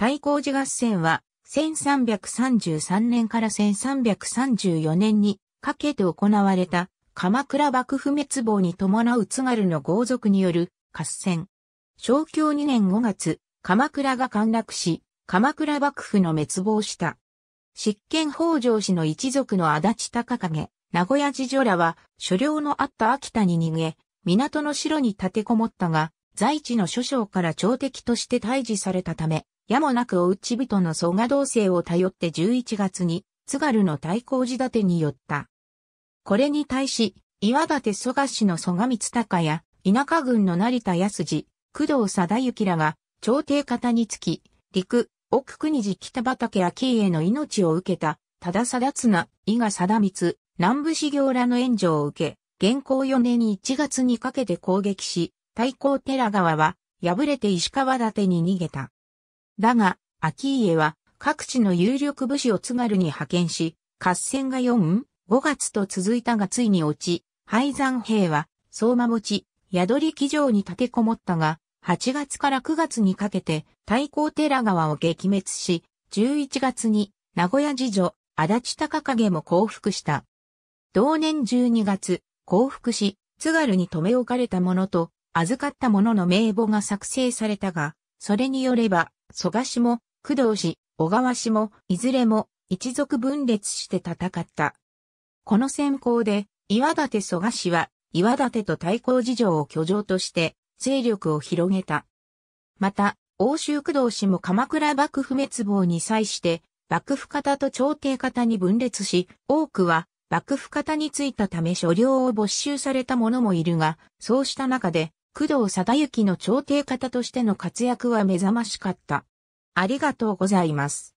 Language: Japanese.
大工寺合戦は、1333年から1334年にかけて行われた鎌倉幕府滅亡に伴う津軽の豪族による合戦。昭教2年5月、鎌倉が陥落し、鎌倉幕府の滅亡した。執権北条氏の一族の足立高影、名古屋寺女らは、所領のあった秋田に逃げ、港の城に立てこもったが、在地の諸将から朝敵として退治されたため、やもなくおうち人の蘇我同性を頼って11月に、津軽の大抗寺立てによった。これに対し、岩立蘇我氏の蘇我光隆や、田舎軍の成田康次、工藤貞幸らが、朝廷方につき、陸、奥国寺北畠昭家の命を受けた、忠貞綱、伊賀貞光、南部修行らの援助を受け、現行4年1月にかけて攻撃し、大公寺川は、敗れて石川立に逃げた。だが、秋家は各地の有力武士を津軽に派遣し、合戦が4、5月と続いたがついに落ち、廃山兵は相馬持ち、宿り騎乗に立てこもったが、8月から9月にかけて太閤寺川を撃滅し、11月に名古屋次女、足立高影も降伏した。同年12月、降伏し、津軽に留め置かれた者と、預かった者の名簿が作成されたが、それによれば、蘇我氏も、工藤氏、小川氏も、いずれも、一族分裂して戦った。この戦功で、岩立蘇我氏は、岩立と対抗事情を居城として、勢力を広げた。また、欧州工藤氏も鎌倉幕府滅亡に際して、幕府方と朝廷方に分裂し、多くは幕府方についたため所領を没収された者もいるが、そうした中で、工藤貞之の調停方としての活躍は目覚ましかった。ありがとうございます。